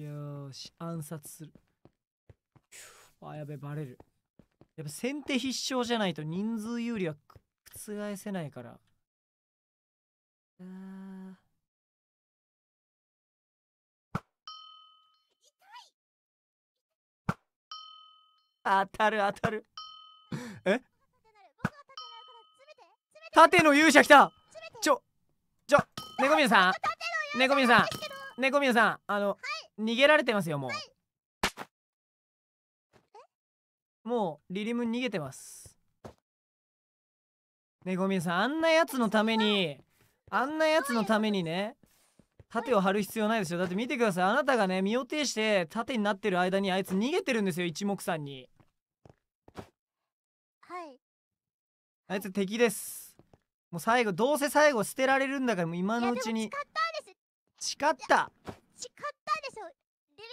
よし、暗殺する。あ、やべ、バレる。やっぱ先手必勝じゃないと人数有利は覆せないから。あ当たる当たるえ盾の勇者来たちょちょ猫宮さん猫宮さん猫宮さんあの、は逃げられてますよもうもうリリム逃げてますねごみさんあんなやつのためにあんなやつのためにね盾を張る必要ないですよだって見てくださいあなたがね身を挺して盾になってる間にあいつ逃げてるんですよ一目散にはいあいつ敵ですもう最後どうせ最後捨てられるんだからもう今のうちに誓った誓ったでしょリ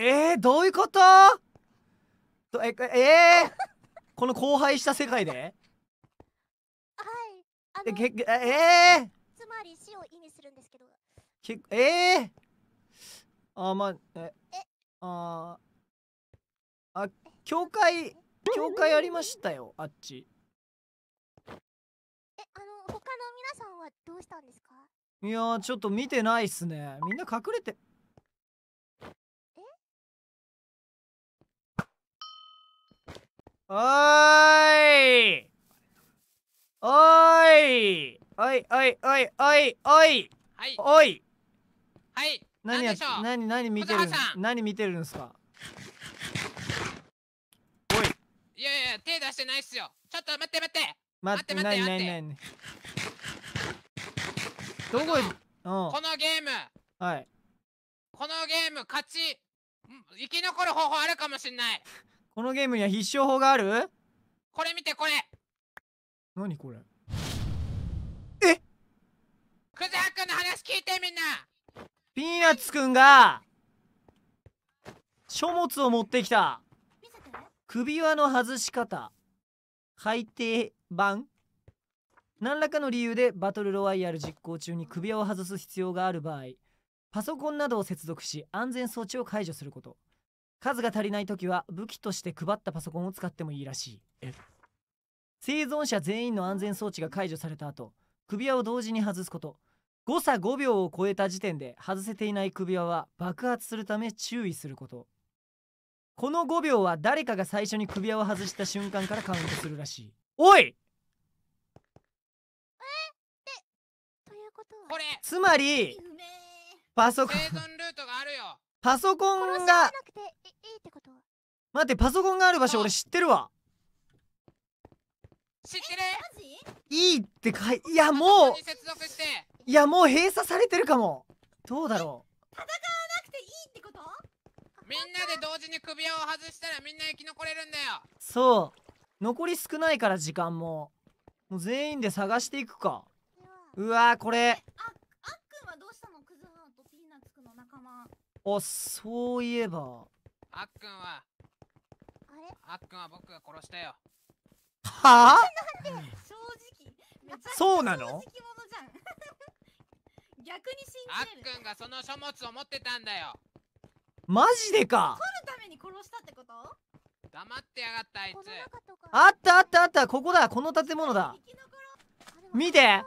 リムちゃんと結婚するって誓ったえー、どういうことええー、この荒廃した世界ではいえけえー、つまり死を意味するんですけどけえー、あまあええああ教会教会ありましたよ あっちえあの他の皆さんはどうしたんですかいやちょっと見てないっすねみんな隠れておーいおーいおいおいおいおいおいはいおいはい何や何何見てる何見てるんですかおいいやいや手出してないっすよちょっと待って待って待って待って待って待ってどこへ、このゲームはいこのゲーム勝ち生き残る方法あるかもしんないこのゲームには必勝法があるこれ見てこれ何これえクジャくんの話聞いてみんなピーナッツくんが書物を持ってきた首輪の外し方改訂版何らかの理由でバトルロワイヤル実行中に首輪を外す必要がある場合パソコンなどを接続し安全装置を解除すること数が足りない時は武器として配ったパソコンを使ってもいいらしい生存者全員の安全装置が解除された後首輪を同時に外すこと誤差5秒を超えた時点で外せていない首輪は爆発するため注意することこの5秒は誰かが最初に首輪を外した瞬間からカウントするらしいおいこれつまりパソコンルートがあるよパソコンが待ってパソコンがある場所俺知ってるわ知ってるいいってかいいやもういやもう閉鎖されてるかもどうだろう戦わなくていいってことみんなで同時に首輪を外したらみんな生き残れるんだよそう残り少ないから時間ももう全員で探していくかうわこれああっくんはどうしたのクズハートピーナッツの仲間あそういえばあっくんはあれあっくんは僕が殺したよはあ正直そうなの 逆に信じるあっくんがその書物を持ってたんだよマジでか取るために殺したってこと黙ってやがったあいつあったあったあったここだこの建物だ見て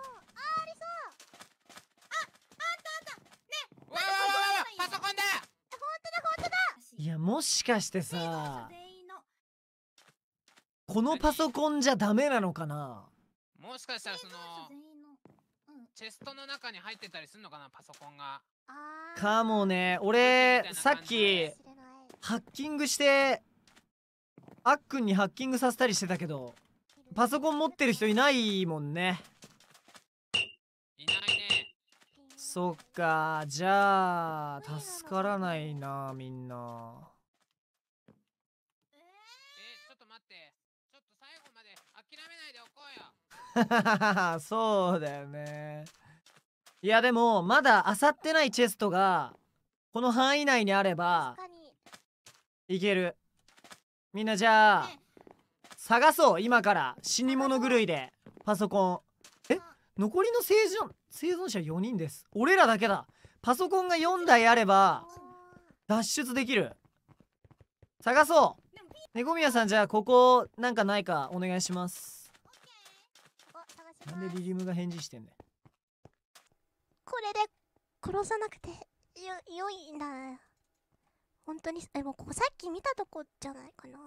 いやもしかしてさこのパソコンじゃダメなのかなもしかしたらそのチェストの中に入ってたりするのかなパソコンがかもね俺さっきハッキングしてあっくんにハッキングさせたりしてたけどパソコン持ってる人いないもんねそっかじゃあ助からないなみんなえちょっと待ってちょっと最後まで諦めないでおこうよ そうだよねいやでもまだ漁ってないチェストがこの範囲内にあればいけるみんなじゃあ探そう今から死に物狂いでパソコンえ残りの正常生存者4人です俺らだけだパソコンが4台あれば脱出できる探そう猫宮さんじゃあここなんかないかお願いしますなんでリリムが返事してんねこれで殺さなくてよよいんだ本当にえもうここさっき見たとこじゃないかな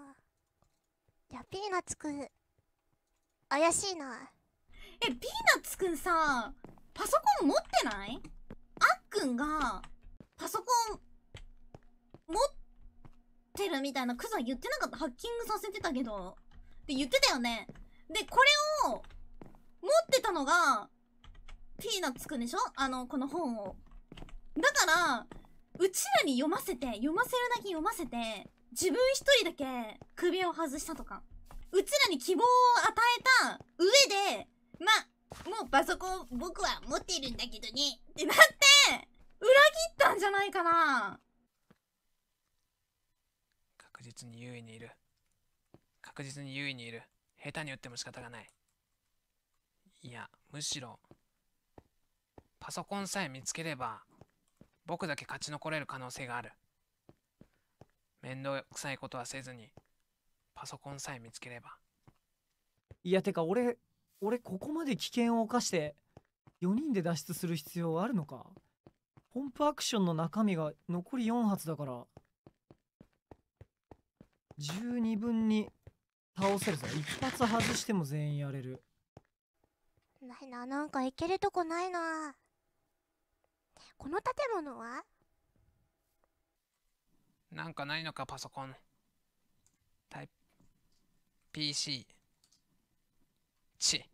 じゃあピーナッツくん怪しいなえピーナッツくんさパソコン持ってないあっくんが、パソコン、持ってるみたいなクズは言ってなかったハッキングさせてたけど。って言ってたよね。で、これを、持ってたのが、ピーナッツくんでしょあの、この本を。だから、うちらに読ませて、読ませるだけ読ませて、自分一人だけ首を外したとか。うちらに希望を与えた上で、ま、もうパソコン僕は持ってるんだけどねってなって裏切ったんじゃないかな確実に優位にいる確実に優位にいる下手に打っても仕方がないいやむしろパソコンさえ見つければ僕だけ勝ち残れる可能性がある面倒くさいことはせずにパソコンさえ見つければいやてか俺俺ここまで危険を冒して4人で脱出する必要あるのかポンプアクションの中身が残り4発だから12分に倒せるぞ1発外しても全員やれるないななんかいけるとこないなこの建物はなんかないのかパソコンタイプ PC ち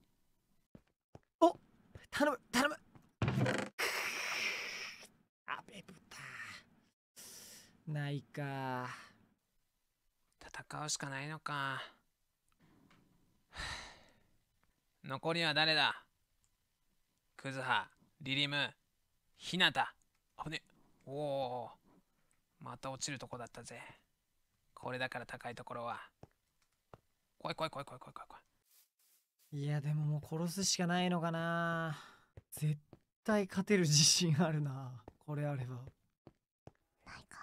頼む頼むあべ豚ないか戦うしかないのか残りは誰だクズハリリムひなたあねおおまた落ちるとこだったぜこれだから高いところは怖い怖い怖い怖い怖い怖い怖いいや、でももう殺すしかないのかな。絶対勝てる自信あるな。これあれば。ないか。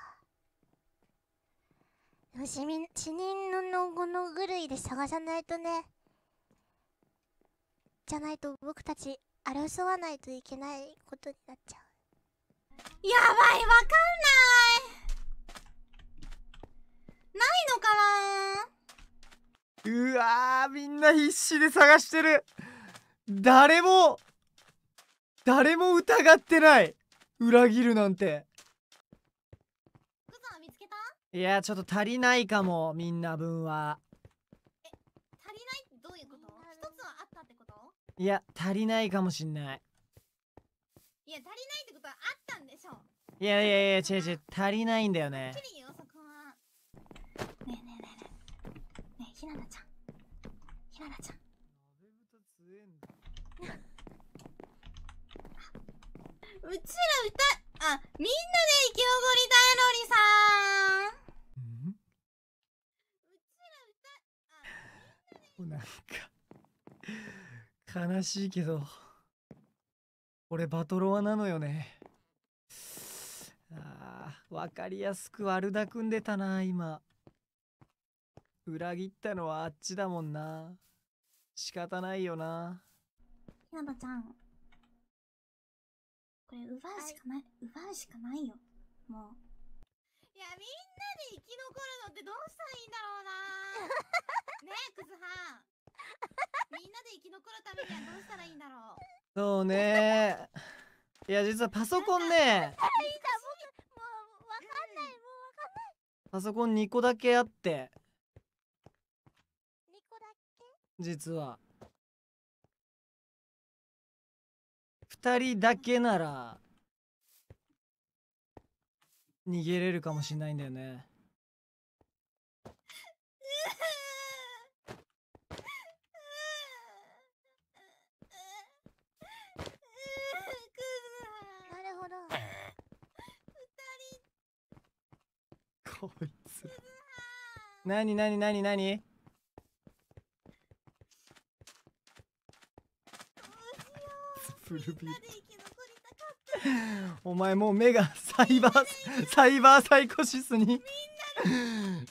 死人死人のこのぐるいで探さないとね。じゃないと僕たち争わないといけないことになっちゃう。やばい、わかんない。ないのかなうわーみんな必死で探してる誰も誰も疑ってない裏切るなんていやちょっと足りないかもみんな分はえ足りないどういうこと一つはあったってこといや足りないかもしんないいや足りないってことはあったんでしょいやいやいや違う違う足りないんだよねねえねえねひななちゃんひななちゃん鍋えんだうちら歌あみんなで生き残りたいのりさーんうちら歌あなんか悲しいけど俺バトロワなのよねあー分かりやすく悪だくんでたな今。裏切ったのはあっちだもんな。仕方ないよな。ひなたちゃん。これ奪うしかない、はい、奪うしかないよ。もう。いや、みんなで生き残るのってどうしたらいいんだろうな。ねえ、クズハン。みんなで生き残るためにはどうしたらいいんだろう。そうねいや、実はパソコンね。パソコン2個だけあって。実は2人だけなら逃げれるかもしんないんだよねこいつ何何何何古び お前もう目がサイバーサイバーサイコシスに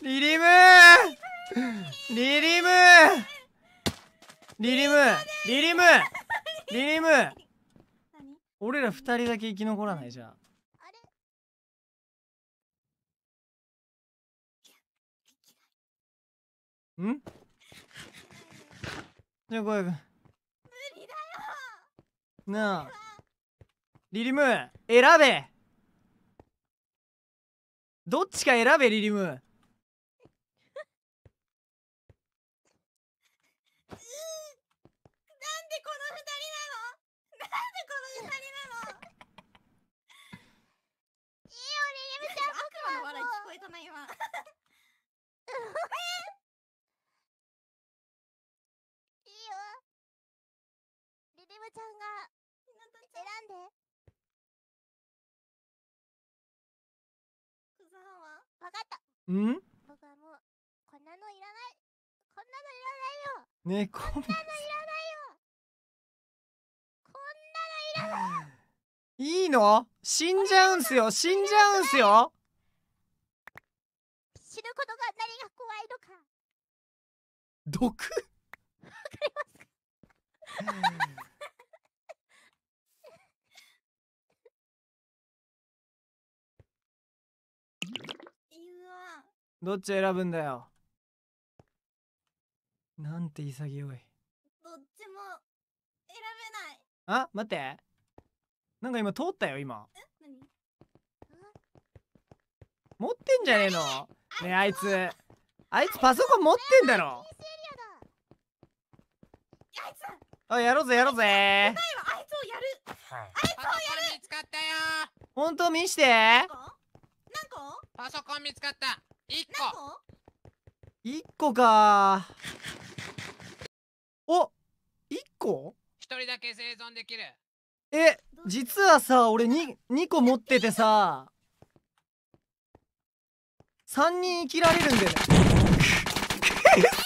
リリムリリムリリムリリムリリム俺ら2人だけ生き残らないじゃんんじゃあ小籔なあリリム選べどっちか選べリリムー悪魔の笑 い聞こえたな今ちゃんが選んで。くざんはわかった。ん僕はもう、こんなのいらない。こんなのいらないよ。ねこんなのいらないよ。こんなのいらないいいの死んじゃうんすよ死んじゃうんすよ死ぬことが何が怖いのか毒どっち選ぶんだよなんて潔いどっちも選べないあ待ってなんか今通ったよ今持ってんじゃねえのねあいつあいつパソコン持ってんだろあやろうぜやろうぜあいつをやるあいつをやる見つかったよ本当見してパソコン見つかった一個一個かお一個一人だけ生存できるえ実はさ俺に2個持っててさ3人生きられるんだよね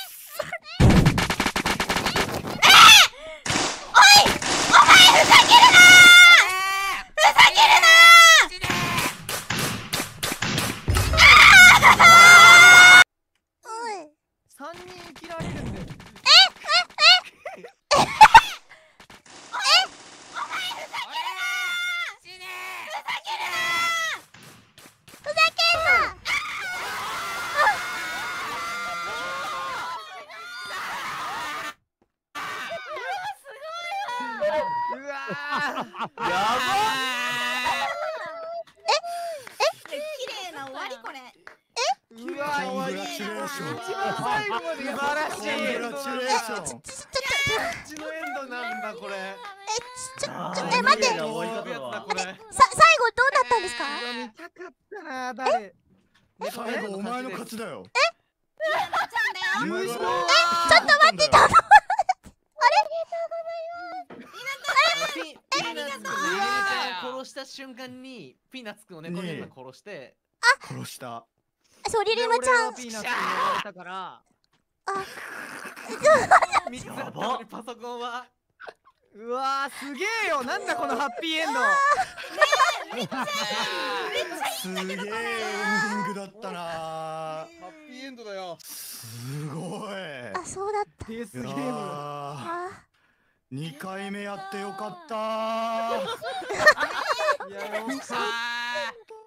ちのエンドなんだこれえちょちょえ待って待ってさ最後どうなったんですか見たかったな誰最後お前の勝ちだよえ優勝えちょっと待ってたあれありがとうございますえありがとう殺した瞬間にピーナッツくんを猫が殺してあ殺したそうリリムちゃんピーナッツに言われたから三つのパソコンはうわすげえよなんだこのハッピーエンドめっちゃいいめっちゃいいんだけどすげえエンディングだったなハッピーエンドだよすごいあそうだったペースゲームあ二回目やってよかったやう